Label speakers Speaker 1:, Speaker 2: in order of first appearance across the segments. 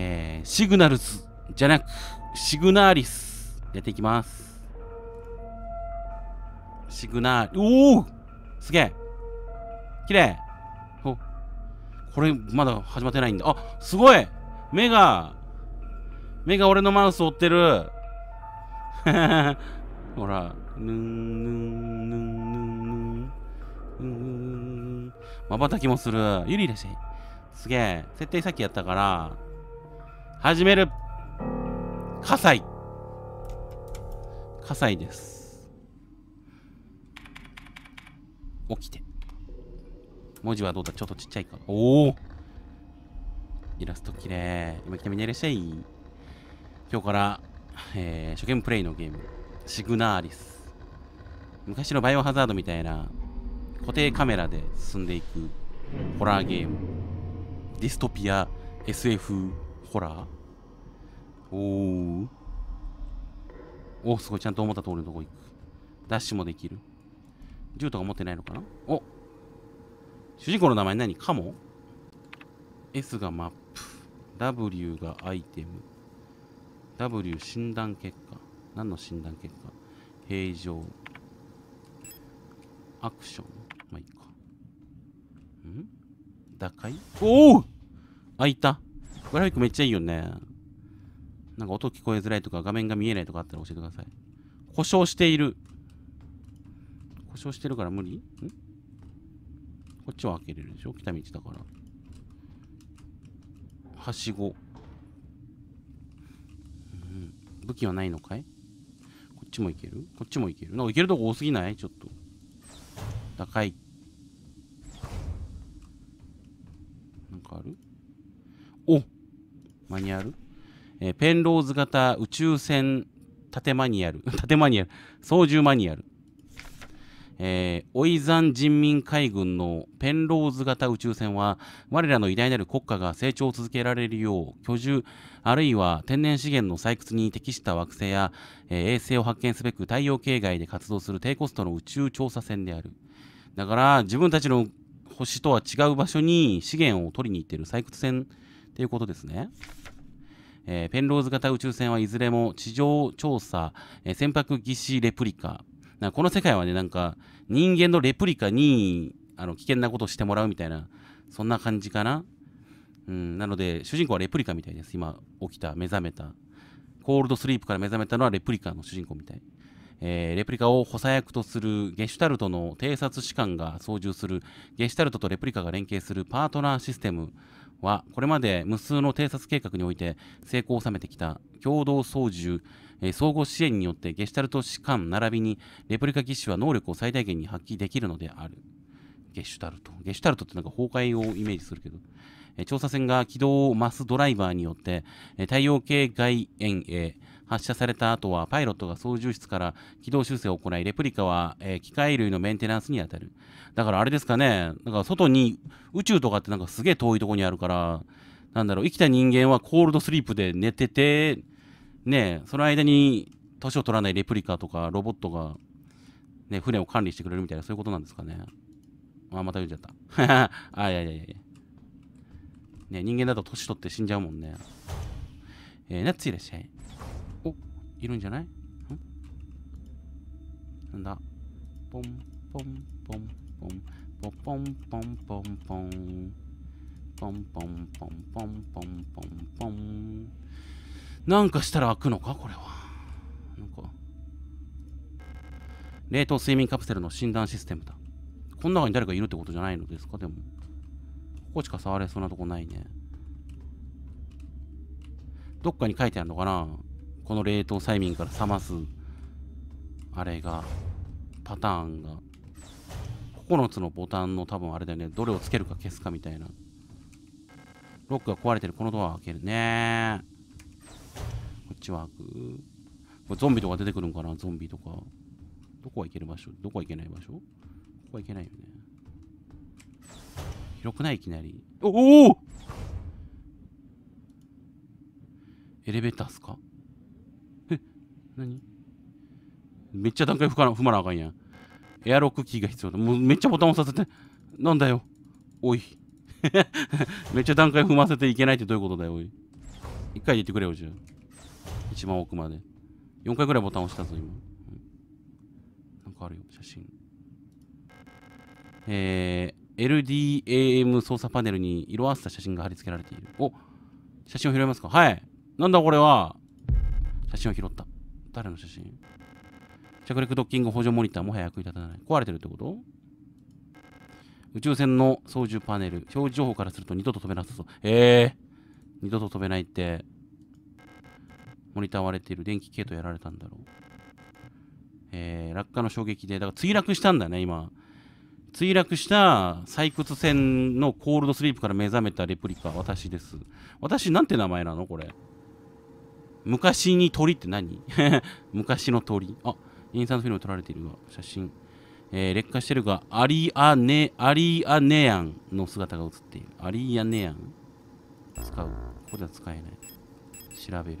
Speaker 1: えー、シグナルスじゃなく、シグナーリス出てきます。シグナーおおすげえ綺麗おこれまだ始まってないんだ。あ、すごい目が、目が俺のマウス追ってる。ほら、ぬんぬんぬんぬんぬん。まばたきもする。ゆりいらしい。すげえ。設定さっきやったから、始める火災火災です。起きて。文字はどうだちょっとちっちゃいか。おおイラスト綺麗。今来てみんないらっしゃい。今日から、えー、初見プレイのゲーム。シグナーリス。昔のバイオハザードみたいな固定カメラで進んでいくホラーゲーム。ディストピア SF ホラーおーおすごいちゃんと思った通りのとこ行くダッシュもできる銃とか持ってないのかなお主人公の名前何カモ ?S がマップ W がアイテム W 診断結果何の診断結果平常アクションまあいいかん打開おお開いたグラフィックめっちゃいいよね。なんか音聞こえづらいとか画面が見えないとかあったら教えてください。故障している。故障してるから無理んこっちは開けれるでしょ来た道だから。はしご。うん。武器はないのかいこっちもいけるこっちもいけるなんかいけるとこ多すぎないちょっと。高い。なんかあるマニュアル、えー、ペンローズ型宇宙船縦マニュアル、縦 マニュアル、操縦マニュアル、えー、オイザン人民海軍のペンローズ型宇宙船は、我らの偉大なる国家が成長を続けられるよう、居住、あるいは天然資源の採掘に適した惑星や、えー、衛星を発見すべく太陽系外で活動する低コストの宇宙調査船である。だから、自分たちの星とは違う場所に資源を取りに行っている採掘船ということですね。えー、ペンローズ型宇宙船はいずれも地上調査、えー、船舶技師レプリカなこの世界はねなんか人間のレプリカにあの危険なことをしてもらうみたいなそんな感じかな、うん、なので主人公はレプリカみたいです今起きた目覚めたコールドスリープから目覚めたのはレプリカの主人公みたいえー、レプリカを補佐役とするゲシュタルトの偵察士官が操縦するゲシュタルトとレプリカが連携するパートナーシステムはこれまで無数の偵察計画において成功を収めてきた共同操縦、えー、総合支援によってゲシュタルト士官並びにレプリカ技師は能力を最大限に発揮できるのである。ゲシュタルト。ゲシュタルトってなんか崩壊をイメージするけど。えー、調査船が軌道を増すドライバーによって、えー、太陽系外縁へ、発射された後はパイロットが操縦室から軌道修正を行いレプリカは、えー、機械類のメンテナンスに当たるだからあれですかねなんか外に宇宙とかってなんかすげえ遠いとこにあるからなんだろう生きた人間はコールドスリープで寝ててねその間に年を取らないレプリカとかロボットが、ね、船を管理してくれるみたいなそういうことなんですかねあまた言っちゃった あいやいやいやいね人間だと年取って死んじゃうもんねえー、なっついらっしゃいいるんじゃないんなんだポンポンポンポンポポンポンポンポンポンポンポンポンポンポンポンなんかしたら開くのかこれはなんか冷凍睡眠カプセルの診断システムだこの中に誰かいるってことじゃないのですかでもここしか触れそうなとこないねどっかに書いてあるのかなこの冷凍催眠から冷ますあれがパターンが9つのボタンの多分あれだよねどれをつけるか消すかみたいなロックが壊れてるこのドア開けるねこっちは開くこれゾンビとか出てくるんかなゾンビとかどこは行ける場所どこは行けない場所ここは行けないよね広くないいきなりおおエレベーターっすか何めっちゃ段階踏まなあかんやん。エアロックキーが必要だ。もうめっちゃボタン押させて。なんだよ。おい。めっちゃ段階踏ませていけないってどういうことだよ、おい。一回言ってくれよ、じゃあ。一番奥まで。4回ぐらいボタン押したぞ、今。なんかあるよ、写真。えー、LDAM 操作パネルに色あせた写真が貼り付けられている。お写真を拾いますかはい。なんだこれは。写真を拾った。誰の写真着陸ドッキング補助モニターもはや役に立たない。壊れてるってこと宇宙船の操縦パネル。表示情報からすると二度と飛べなさそう。えー、二度と飛べないって。モニター割れている。電気系統やられたんだろう。えー、落下の衝撃で。だから墜落したんだね、今。墜落した採掘船のコールドスリープから目覚めたレプリカ、私です。私なんて名前なのこれ。昔に鳥って何 昔の鳥。あ、インスタントフィルム撮られているが、写真。えー、劣化してるが、アリアネ、アリアネアンの姿が映っている。アリアネアン使う。ここでは使えない。調べる。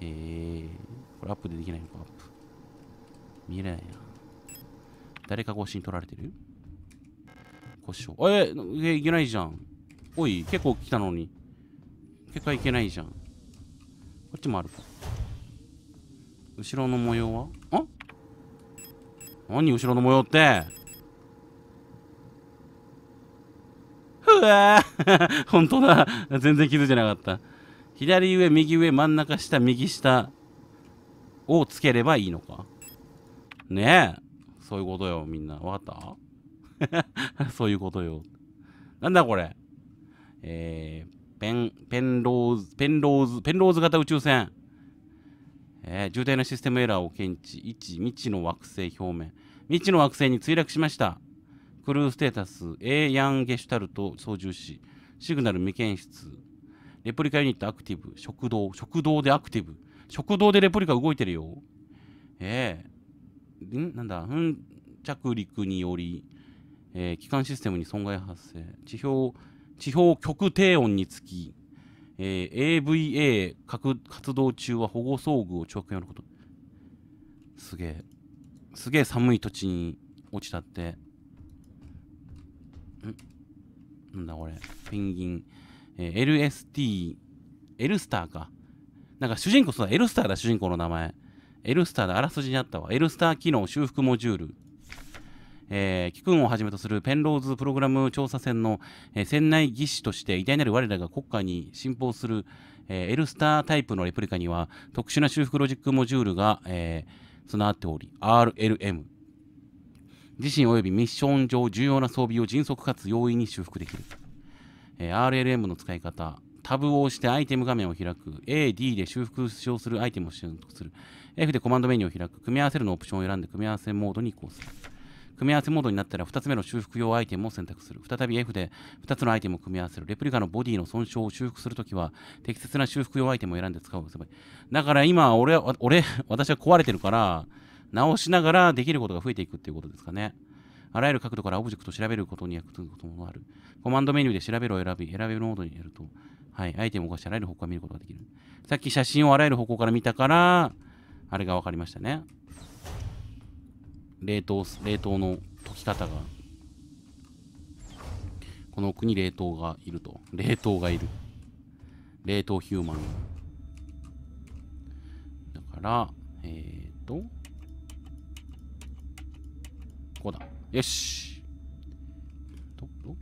Speaker 1: えー、これアップでできないのか、アップ。見れないな。誰か越しに撮られてる故障。えー、いけないじゃん。おい、結構来たのに。結果いけないじゃん。こっちもあるか後ろの模様はあ何後ろの模様ってふわー 本当だ全然気づいてなかった左上右上真ん中下右下をつければいいのかねえそういうことよみんなわかった そういうことよなんだこれえー、ペン、ペンローズ、ペンローズ、ペンローズ型宇宙船。えー、重大なシステムエラーを検知。1、未知の惑星表面。未知の惑星に墜落しました。クルーステータス、A ヤンゲシュタルト操縦士、シグナル未検出、レプリカユニットアクティブ、食堂、食堂でアクティブ。食堂でレプリカ動いてるよ。ええー、んなんだ、ん着陸により、えー、機関システムに損害発生。地表地方極低音につき、えー、AVA 活動中は保護装具を直用のことすげえすげえ寒い土地に落ちたってんなんだこれペンギン、えー、LST エルスターかなんか主人公そうだエルスターだ主人公の名前エルスターだあらすじにあったわエルスター機能修復モジュールえー、キクンをはじめとするペンローズプログラム調査船の、えー、船内技師として偉大なる我らが国家に信奉する、えー、エルスタータイプのレプリカには特殊な修復ロジックモジュールが、えー、備わっており RLM 自身およびミッション上重要な装備を迅速かつ容易に修復できる、え RLM の使い方タブを押してアイテム画面を開く。A、D で修復使用するアイテムを選択する。F でコマンドメニューを開く。組み合わせるのオプションを選んで組み合わせモードに移行する。組み合わせモードになったら2つ目の修復用アイテムを選択する。再び F で2つのアイテムを組み合わせる。レプリカのボディの損傷を修復するときは、適切な修復用アイテムを選んで使う。だから今、俺、俺、私は壊れてるから、直しながらできることが増えていくっていうことですかね。あらゆる角度からオブジェクトを調べることに役立つこともある。コマンドメニューで調べるを選び、選べるモードにやると、はい、アイテムを動かしてあらゆる方向から見ることができる。さっき写真をあらゆる方向から見たから、あれが分かりましたね。冷凍、冷凍の解き方が、この奥に冷凍がいると。冷凍がいる。冷凍ヒューマンだから、えっ、ー、と、ここだ。よし。どど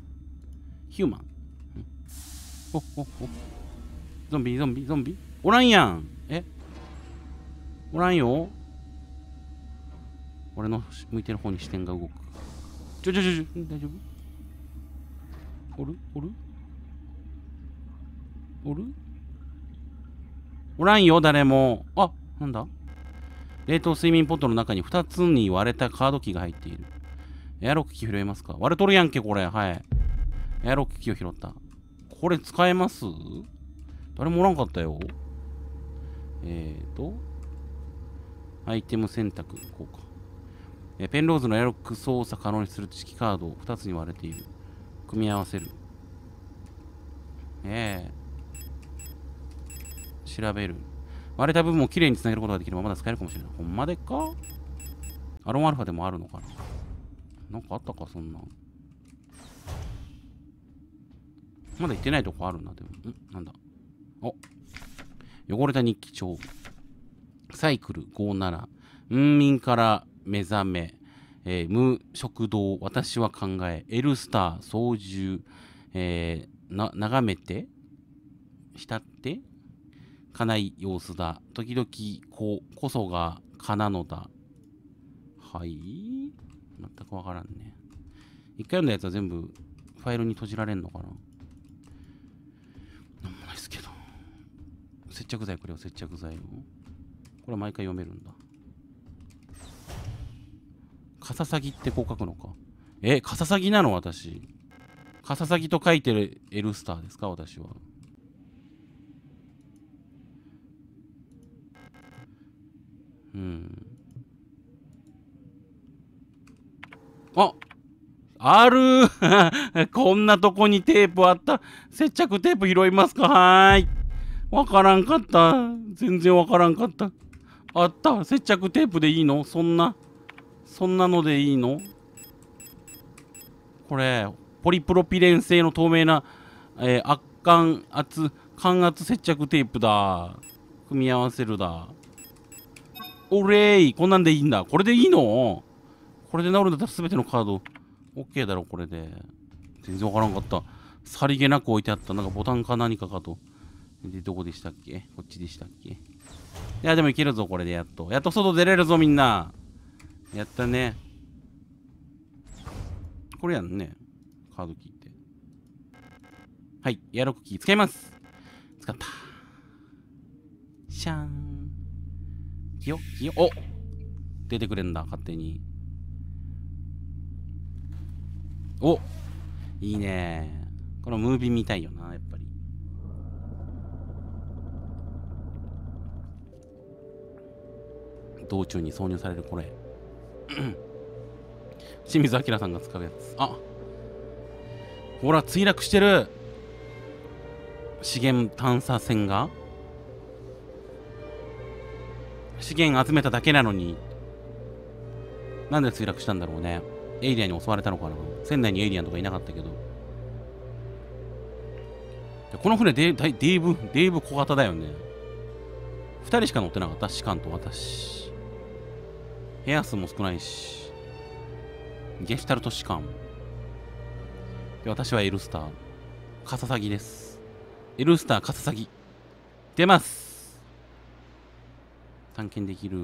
Speaker 1: ヒューマン。ほほほ。ゾンビ、ゾンビ、ゾンビ。おらんやん。えおらんよ。俺の向いてる方に視点が動くちょちょちょちょ大丈夫おるおるおるおらんよ誰もあなんだ冷凍睡眠ポットの中に2つに割れたカードキーが入っているエアロック機拾えますか割れとるやんけこれはいエアロック機を拾ったこれ使えます誰もおらんかったよえーとアイテム選択こうかえペンローズのエロック操作可能にする式カードを2つに割れている。組み合わせる。ええー。調べる。割れた部分をきれいにつなげることができればまだ使えるかもしれない。ほんまでかアロンアルファでもあるのかななんかあったか、そんな。まだ行ってないとこあるんだでも。んなんだ。お。汚れた日記帳。サイクル57。ム民から目覚め、えー、無食堂、私は考え、エルスター、操縦、えー、眺めて、浸って、かない様子だ。時々、こう、こそが、かなのだ。はい全くわからんね。一回読んだやつは全部、ファイルに閉じられんのかななんもないっすけど。接着剤、これを接着剤を。これは毎回読めるんだ。カササギってこう書くのか。え、カササギなの私。カササギと書いてるエルスターですか私は。うん。ああるー こんなとこにテープあった。接着テープ拾いますかはーい。わからんかった。全然わからんかった。あった。接着テープでいいのそんな。そんなのでいいのこれ、ポリプロピレン製の透明な、えー、圧巻圧、感圧接着テープだ。組み合わせるだ。おれいこんなんでいいんだ。これでいいのこれで治るんだったら全てのカード、OK だろ、これで。全然わからんかった。さりげなく置いてあった。なんかボタンか何かかと。で、どこでしたっけこっちでしたっけいや、でもいけるぞ、これでやっと。やっと外出れるぞ、みんな。やったね。これやんね。カードキーって。はい。エアロックキー使います。使った。シャーン。きよ、きよ、お出てくれんだ、勝手に。おいいねこのムービー見たいよな、やっぱり。道中に挿入されるこれ。清水明さんが使うやつあほら墜落してる資源探査船が資源集めただけなのになんで墜落したんだろうねエイリアンに襲われたのかな船内にエイリアンとかいなかったけどこの船デデイブデイブ小型だよね2人しか乗ってなかった士官と私部屋数も少ないし。ゲシュタルト士官。で、私はエルスター。カササギです。エルスター、カササギ。出ます探検できる。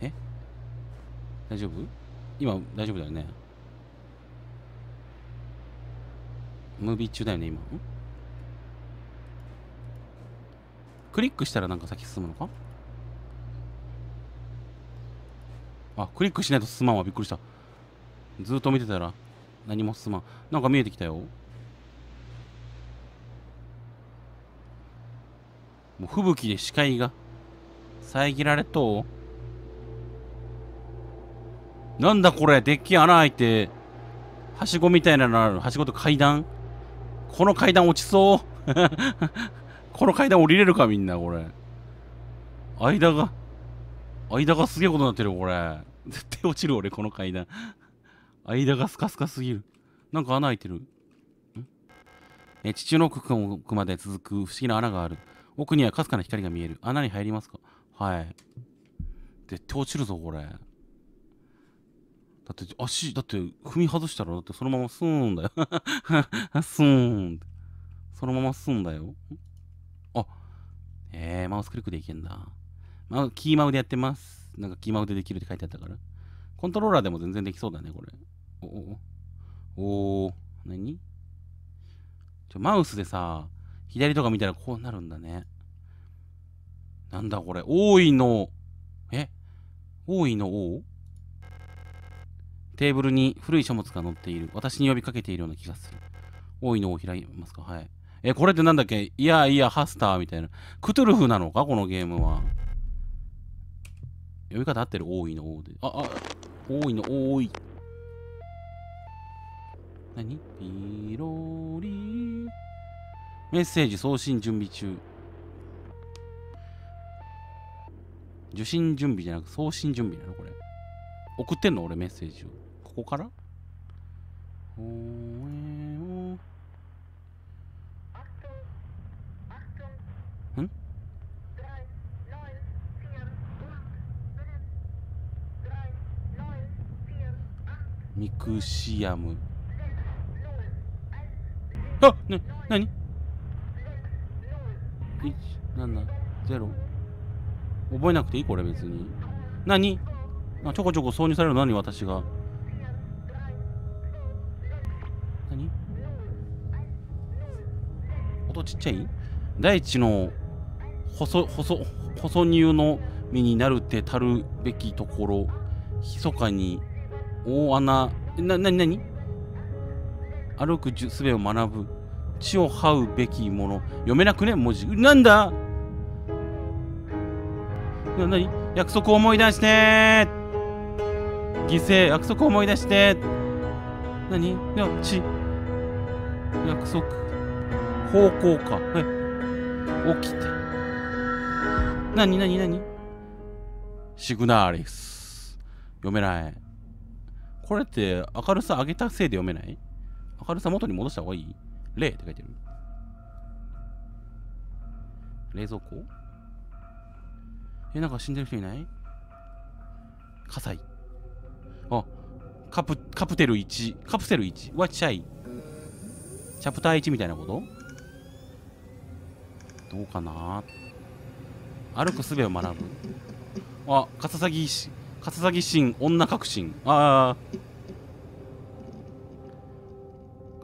Speaker 1: え大丈夫今、大丈夫だよね。ムービー中だよね、今。クリックしたらなんか先進むのかあ、クリックしないと進まんわ。びっくりした。ずっと見てたら何も進まん。なんか見えてきたよ。もう吹雪で視界が遮られとなんだこれデッキ穴開いてはしごみたいなのあるはしごと階段この階段落ちそうこの階段降りれるかみんなこれ間が間がすげえことになってるこれ絶対 落ちる俺この階段間がスカスカすぎるなんか穴開いてるえ地中の奥まで続く不思議な穴がある奥にはかすかな光が見える穴に入りますかはい絶対落ちるぞこれだって足だって踏み外したらだってそのままスーンだよ スーンそのままスーンだよえー、マウスクリックでいけんだ。まあ、キーマウでやってます。なんかキーマウでできるって書いてあったから。コントローラーでも全然できそうだね、これ。おおおお何ちょ、マウスでさ、左とか見たらこうなるんだね。なんだこれ。多いの。え多いの王テーブルに古い書物が載っている。私に呼びかけているような気がする。多いのを開いますかはい。え、これってなんだっけいやいや、ハスターみたいな。クトゥルフなのかこのゲームは。呼び方合ってる多いの多で。あ、あ、多いの多い。何ピロリメッセージ送信準備中。受信準備じゃなく送信準備なのこれ。送ってんの俺メッセージを。ここからおーミクシアムあな何 ?170 覚えなくていいこれ別に何あちょこちょこ挿入されるの何私が何音ちっちゃい大地の細細細乳の身になるてたるべきところ密かに大穴、な、なになに歩く術を学ぶ。血を這うべきもの。読めなくね文字。なんだな、なに約束を思い出して犠牲、約束を思い出してなにな、血約束。方向か。え起きて。なになになにシグナーリス。読めない。これって明るさ上げたせいで読めない明るさ元に戻した方がいい例って書いてる。冷蔵庫え、なんか死んでる人いない火災。あ、カプ、カプテル1。カプセル1はチャイ。チャプター1みたいなことどうかな歩く術を学ぶ。あ、カササギ石。カササギン、女革新ああ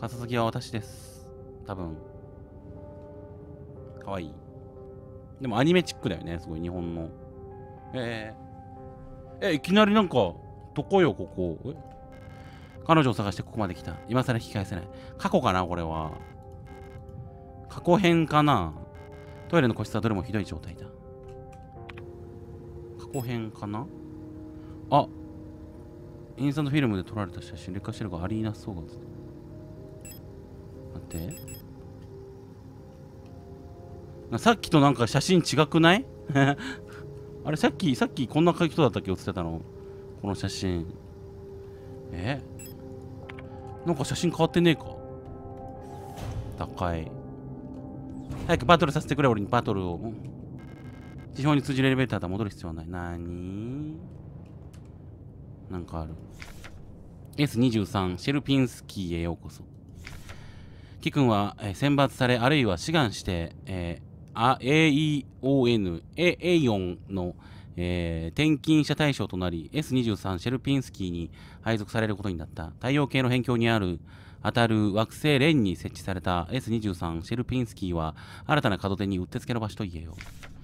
Speaker 1: カササギは私です多分かわいいでもアニメチックだよねすごい日本のえー、えいきなりなんかどこよここえ彼女を探してここまで来た今更引き返せない過去かなこれは過去編かなトイレの個室はどれもひどい状態だ過去編かなあインスタントフィルムで撮られた写真劣化してるからアリーナ総合っす待ってさっきとなんか写真違くない あれさっきさっきこんな書き人だったっけ映ってたのこの写真えなんか写真変わってねえか高い早くバトルさせてくれ俺にバトルを地表に通じるエレベーターだ戻る必要はないなになんかある。S23、シェルピンスキーへようこそ。キ君は、えー、選抜され、あるいは志願して、えー、AEON、AEON の、えー、転勤者対象となり、S23 シェルピンスキーに配属されることになった。太陽系の辺境にある、当たる惑星レンに設置された S23 シェルピンスキーは、新たな門出にうってつけの場所と言えよう。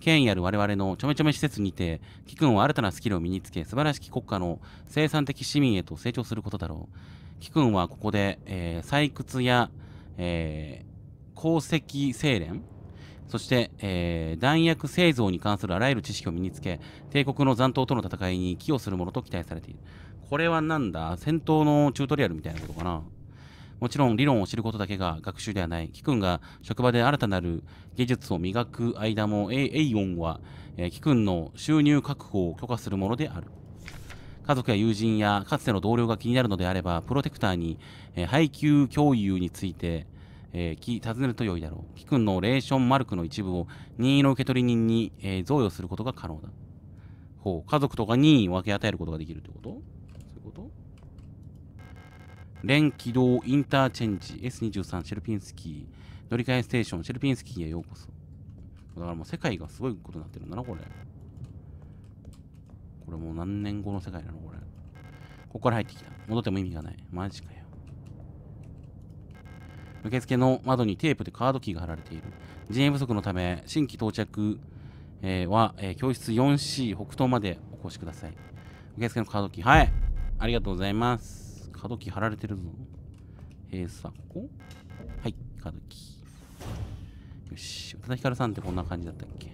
Speaker 1: 権威ある我々のちょめちょめ施設にて、貴君は新たなスキルを身につけ、素晴らしき国家の生産的市民へと成長することだろう。貴君はここで、えー、採掘や、えー、鉱石精錬、そして、えー、弾薬製造に関するあらゆる知識を身につけ、帝国の残党との戦いに寄与するものと期待されている。これは何だ戦闘のチュートリアルみたいなことかなもちろん理論を知ることだけが学習ではない。キ君が職場で新たなる技術を磨く間も、エイオンは、えー、キ君の収入確保を許可するものである。家族や友人やかつての同僚が気になるのであれば、プロテクターに、えー、配給共有について、えー、尋ねると良いだろう。キ君のレーションマルクの一部を任意の受取人に、えー、贈与することが可能だ。ほう、家族とか任意を分け与えることができるってこと連軌道インターチェンジ S23 シェルピンスキー乗り換えステーションシェルピンスキーへようこそだからもう世界がすごいことになってるんだなこれこれもう何年後の世界なのこれここから入ってきた戻っても意味がないマジかよ受付の窓にテープでカードキーが貼られている人員不足のため新規到着、えー、は、えー、教室 4C 北東までお越しください受付のカードキーはいありがとうございますカドキ貼られてるぞ。閉鎖ここはい、カドキよし、宇多田ヒカルさんってこんな感じだったっけ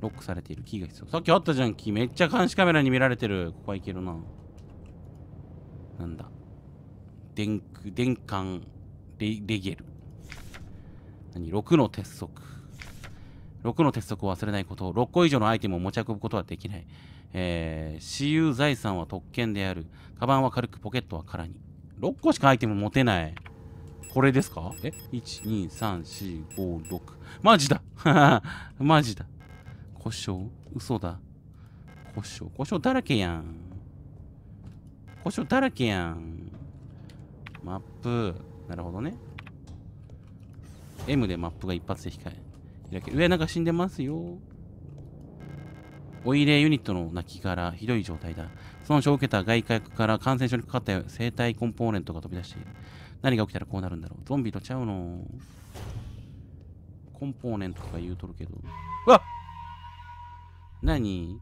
Speaker 1: ロックされているキーが必要。さっきあったじゃん、キー。めっちゃ監視カメラに見られてる。ここはいけるな。なんだ。電空、電管、レレゲル。何 ?6 の鉄則。6の鉄則を忘れないこと。6個以上のアイテムを持ち運ぶことはできない。えー、私有財産は特権である。カバンは軽く、ポケットは空に。6個しかアイテム持てない。これですかえ ?1、2、3、4、5、6。マジだ マジだ。故障嘘だ。故障故障だらけやん。故障だらけやん。マップ。なるほどね。M でマップが一発で控え。開け上、なんか死んでますよ。おいでユニットの亡きからひどい状態だ。損傷を受けた外界から感染症にかかった生体コンポーネントが飛び出している。何が起きたらこうなるんだろう。ゾンビとちゃうの。コンポーネントとか言うとるけど。うわっ何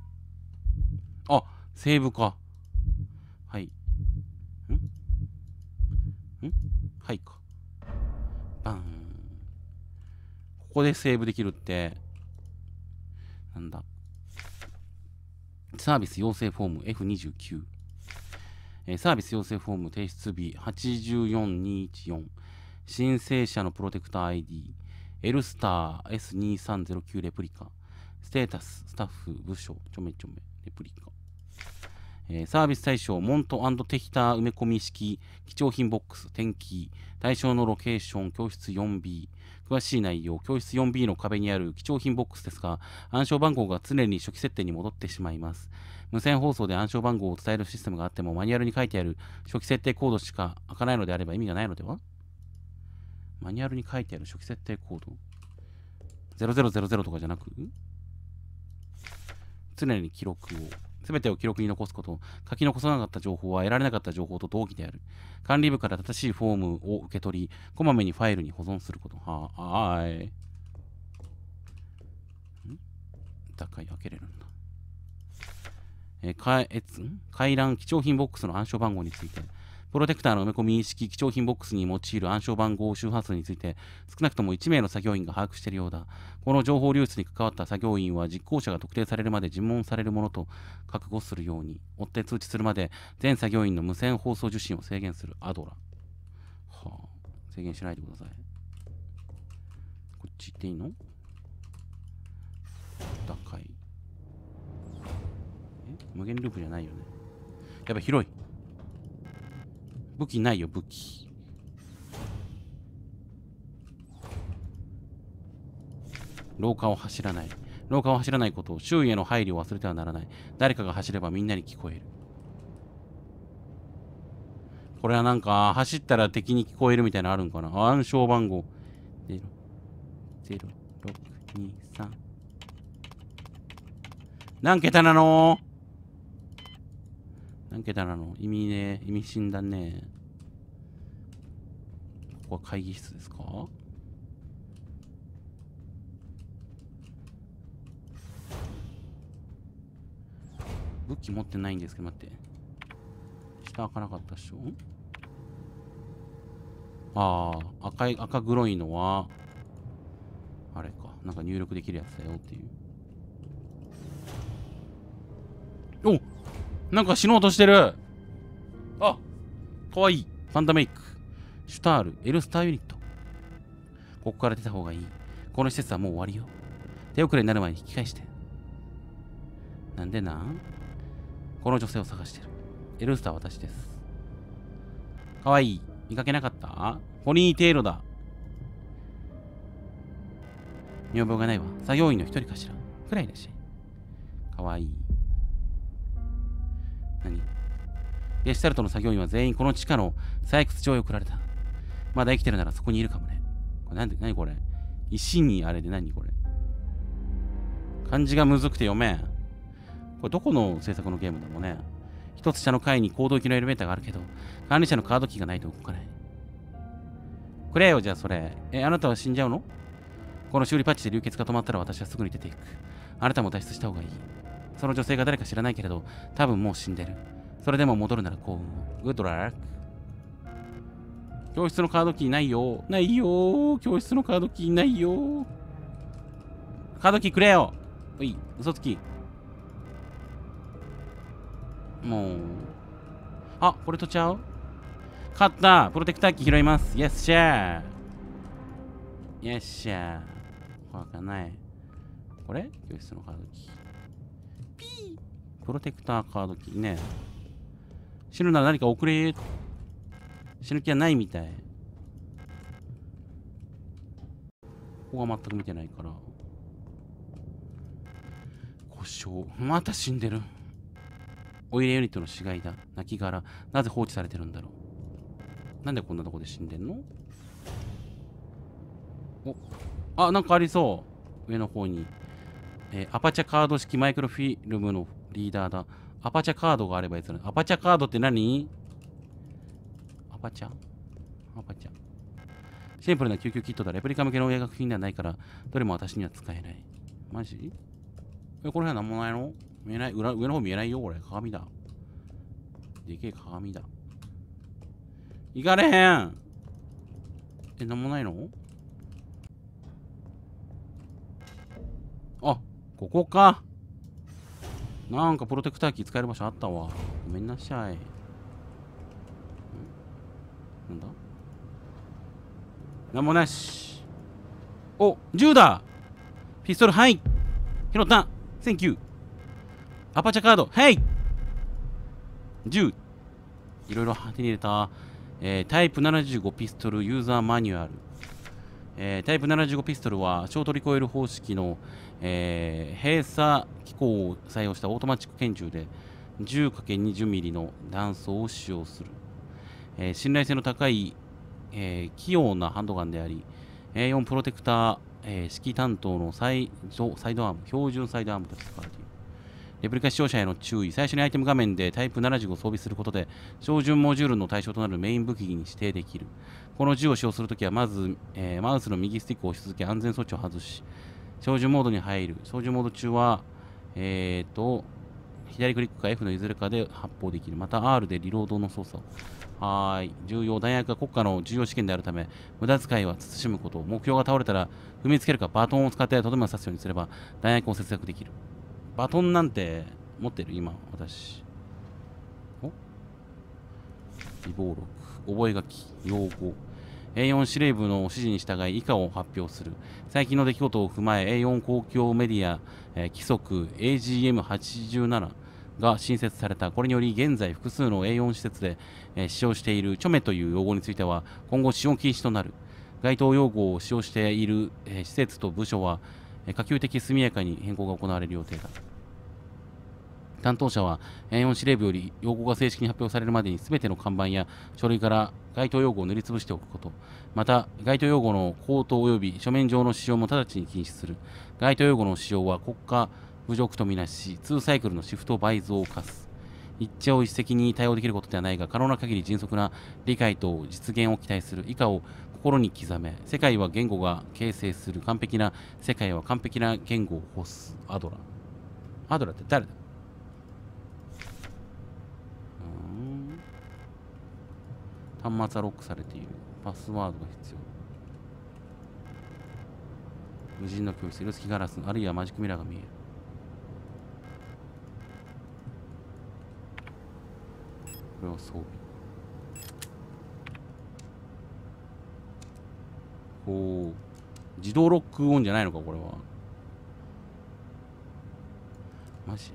Speaker 1: あ、セーブか。はい。んんはいか。バン。ここでセーブできるって。なんだ。サービス要請フォーム F29、えサービス要請フォーム提出日84214、申請者のプロテクター ID、エルスター S2309 レプリカ、ステータス、スタッフ、部署、ちょめちょめ、レプリカ。えサービス対象、モントテヒター埋め込み式、貴重品ボックス、天気、対象のロケーション、教室 4B、詳しい内容、教室 4B の壁にある貴重品ボックスですが、暗証番号が常に初期設定に戻ってしまいます。無線放送で暗証番号を伝えるシステムがあっても、マニュアルに書いてある初期設定コードしか開かないのであれば意味がないのではマニュアルに書いてある初期設定コード ?0000 とかじゃなく常に記録を。全てを記録に残すこと、書き残さなかった情報は得られなかった情報と同義である。管理部から正しいフォームを受け取り、こまめにファイルに保存すること。はーい。ん高い、開けれるんだ。えかえつん回覧貴重品ボックスの暗証番号について。プロテクターの埋め込み式貴重品ボックスに用いる暗証番号周波数について少なくとも1名の作業員が把握しているようだ。この情報流出に関わった作業員は実行者が特定されるまで尋問されるものと覚悟するように、追って通知するまで全作業員の無線放送受信を制限するアドラ。はあ、制限しないでください。こっち行っていいの高い。え無限ループじゃないよね。やっぱ広い。武器ないよ、武器。廊下を走らない。廊下を走らないことを、周囲への配慮を忘れてはならない。誰かが走ればみんなに聞こえる。これはなんか、走ったら敵に聞こえるみたいなのあるんかな暗証番号。0、0、6、2、3。何桁なの何桁なの意味ね、意味死んだね。こは会議室ですか武器持ってないんですけど、待って。下開かなかったっしょああ、赤い、赤黒いのは、あれか。なんか入力できるやつだよっていう。おなんか死のうとしてるあかわいい。ファンダメイク。シュタール、エルスターユニット。ここから出た方がいい。この施設はもう終わりよ。手遅れになる前に引き返して。なんでなんこの女性を探してる。エルスターは私です。かわいい。見かけなかったポニーテールだ。女房がないわ。作業員の一人かしら。くらいだし。かわいい。何デジタルトの作業員は全員この地下の採掘場へ送られた。まだ生きてるならそこにいるかもね。これなんで、なにこれ石にあれで何これ漢字がむずくて読めん。これどこの制作のゲームだろうね。一つ下の階に行動機のエレベーターがあるけど、管理者のカードキーがないと動かない。くれよ、じゃあそれ。え、あなたは死んじゃうのこの修理パッチで流血が止まったら私はすぐに出ていく。あなたも脱出した方がいい。その女性が誰か知らないけれど、多分もう死んでる。それでも戻るなら幸運を。グッドラック。教室のカードキーないよ。ないよ。教室のカードキーないよ。カードキーくれよ。おい、嘘つき。もう。あ、これとちゃう勝ったプロテクター機拾います。よっしゃー。よっしゃー。怖かない。これ教室のカードキー。ピープロテクターカードキーね。死ぬなら何か送れ死ぬ気はないみたいここは全く見てないから故障また死んでるオイレユニットの死骸だ亡骸なぜ放置されてるんだろうなんでこんなとこで死んでんのおあなんかありそう上の方に、えー、アパチャカード式マイクロフィルムのリーダーだアパチャカードがあればいいですねアパチャカードって何パちゃんパちゃん。シンプルな救急キットだ。レプリカ向けの映画品ではないから、どれも私には使えない。マジえ、この辺は何もないの見えない裏上の方見えないよ、これ。鏡だ。でけえ鏡だ。行かれへんえ、何もないのあ、ここか。なんかプロテクター機使える場所あったわ。ごめんなさい。なんだなんもなしお銃だピストルはい拾ったセンキューアパチャカードはい銃いろいろ手に入れた、えー、タイプ75ピストルユーザーマニュアルえー、タイプ75ピストルは小トリコイル方式の、えー、閉鎖機構を採用したオートマチック拳銃で 10×20mm の弾倉を使用するえー、信頼性の高い、えー、器用なハンドガンであり、A4 プロテクター、えー、指揮担当のサイドサイドアーム、標準サイドアームとして使われている。レプリカ視聴者への注意、最初にアイテム画面でタイプ75を装備することで、標準モジュールの対象となるメイン武器に指定できる。この銃を使用するときは、まず、えー、マウスの右スティックを押し続け、安全措置を外し、標準モードに入る。標準モード中は、えーと、左クリックか F のいずれかで発砲できる。また R でリロードの操作を。はい重要弾薬は国家の重要試験であるため無駄遣いは慎むこと目標が倒れたら踏みつけるかバトンを使ってとどめを刺すようにすれば弾薬を節約できるバトンなんて持ってる今私お備忘録覚書用語 A4 司令部の指示に従い以下を発表する最近の出来事を踏まえ A4 公共メディア、えー、規則 AGM87 が新設されたこれにより現在複数の A4 施設で、え使用しているチョメという用語については今後使用禁止となる該当用語を使用している、え施設と部署は、え可及的速やかに変更が行われる予定だ担当者は A4 司令部より用語が正式に発表されるまでに全ての看板や書類から該当用語を塗りつぶしておくことまた該当用語の口頭及び書面上の使用も直ちに禁止する該当用語の使用は国家侮辱とみなし2サイクルのシフト倍増化す一朝一夕に対応できることではないが可能な限り迅速な理解と実現を期待する以下を心に刻め世界は言語が形成する完璧な世界は完璧な言語を欲すアドラアドラって誰だん端末はロックされているパスワードが必要無人の教室色付きガラスあるいはマジックミラーが見えるれは装備ほう自動ロックオンじゃないのかこれはマジ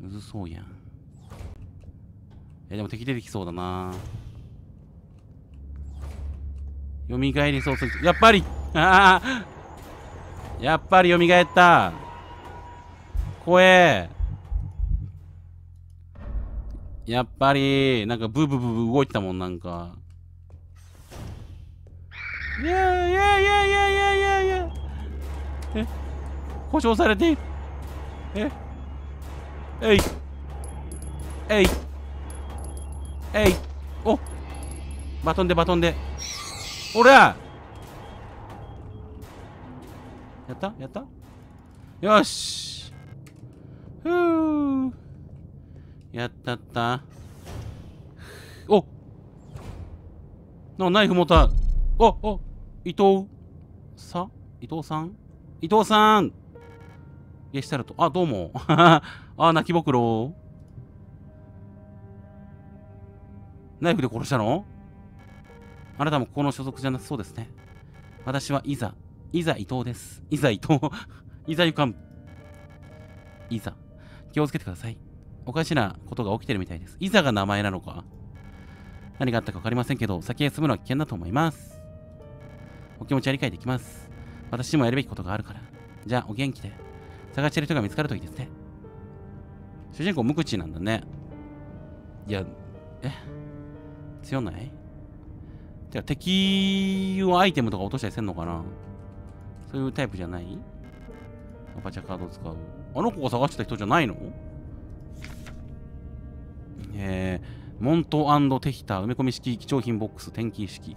Speaker 1: むずそうやんえでも敵出てきそうだなよみがえりそうするやっぱりああやっぱりよみがえった怖えやっぱり、なんかブーブーブーブー動いてたもん、なんか。いやいやいやいやいやいやいやえ故障されているええいえいえいおバトンでバトンでおらやったやったよしふうやったったおのナイフ持ったおお伊藤さ伊藤さん伊藤さんゲシタルト。あ、どうも。あ、泣きぼくろ。ナイフで殺したのあなたもここの所属じゃなさそうですね。私はいざ、いざ伊藤です。いざ伊藤。いざゆかん。いざ。気をつけてください。おかしなことが起きてるみたいです。いざが名前なのか何があったか分かりませんけど、先へ進むのは危険だと思います。お気持ちは理解できます。私にもやるべきことがあるから。じゃあ、お元気で。探してる人が見つかるといいですね。主人公、無口なんだね。いや、え強ないてか、敵をアイテムとか落としたりせんのかなそういうタイプじゃないアパチャカード使う。あの子が探してた人じゃないのえー、モントテヒタ埋め込み式貴重品ボックス転勤式、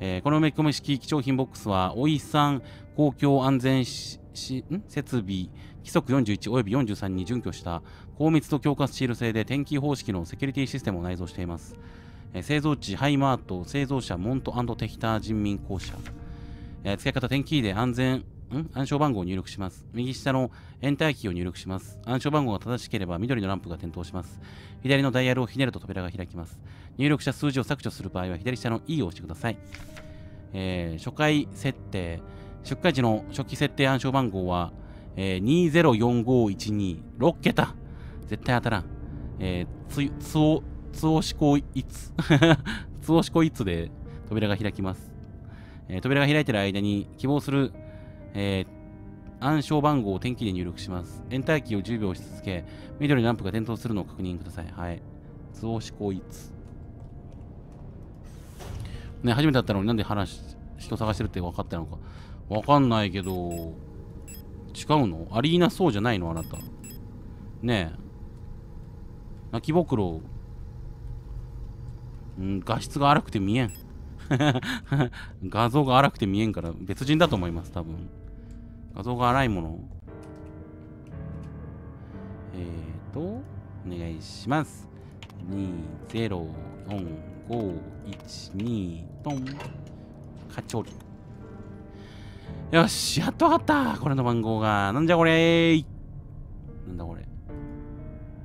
Speaker 1: えー、この埋め込み式貴重品ボックスはおいさん公共安全ししん設備規則41及び43に準拠した高密度強化スチール製で転勤方式のセキュリティシステムを内蔵しています、えー、製造地ハイマート製造者モントテヒタ人民公社、えー、使い方転勤で安全ん暗証番号を入力します。右下のエンターキーを入力します。暗証番号が正しければ緑のランプが点灯します。左のダイヤルをひねると扉が開きます。入力した数字を削除する場合は左下の E を押してください。えー、初回設定、出荷時の初期設定暗証番号は、えー、204512、6桁。絶対当たらん。えー、つ、つお、つおしこいつ。つおしこいつで扉が開きます。えー、扉が開いてる間に希望するえー、暗証番号を天気で入力します。エンターキーを10秒押し続け、緑のランプが点灯するのを確認ください。はい。増子しこいつ。ね、初めて会ったのになんで話、人探してるって分かったのか。分かんないけど、違うのアリーナそうじゃないのあなた。ねえ。泣きぼくろ、うん、画質が荒くて見えん。画像が荒くて見えんから別人だと思います、多分。画像が荒いもの。えっ、ー、と、お願いします。20451トン。カチョリ。よし、やっとわかったこれの番号が。なんじゃこれなんだこれ。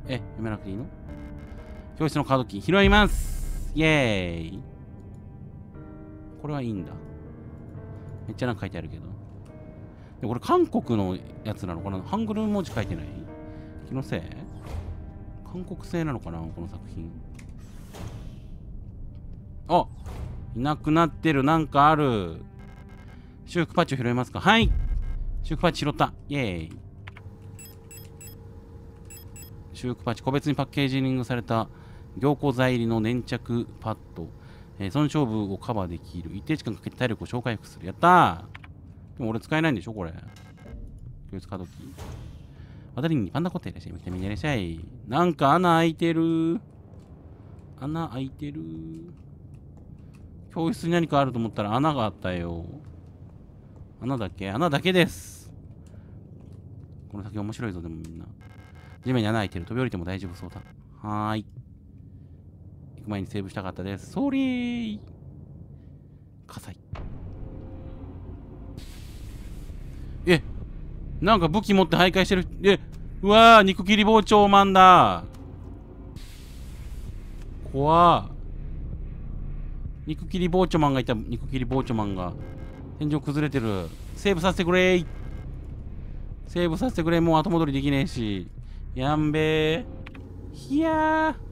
Speaker 1: え、読めなくていいの表紙のカードキー拾いますイェーイこれはいいんだ。めっちゃなんか書いてあるけど。でこれ韓国のやつなのかなハングル文字書いてない気のせい韓国製なのかなこの作品。あいなくなってる。なんかある。シュークパッチを拾いますかはい。シュークパッチ拾った。イェーイ。シュークパッチ、個別にパッケージングされた凝固剤入りの粘着パッド。え損傷部をカバーできる。一定時間かけて体力を消回復する。やったーでも俺使えないんでしょこれ。気を使うとき。渡りにパンダコテいらっしゃい。みんないらっしゃい。なんか穴開いてる。穴開いてる。教室に何かあると思ったら穴があったよ。穴だけ穴だけです。この先面白いぞ、でもみんな。地面に穴開いてる。飛び降りても大丈夫そうだ。はーい。行く前にセーブしたかったです。ーリー火災。え、なんか武器持って徘徊してる。え、うわぁ、肉切り包丁マンだ。怖肉切り包丁マンがいた、肉切り包丁マンが。天井崩れてる。セーブさせてくれーセーブさせてくれもう後戻りできねえし。やんべー。ひやー。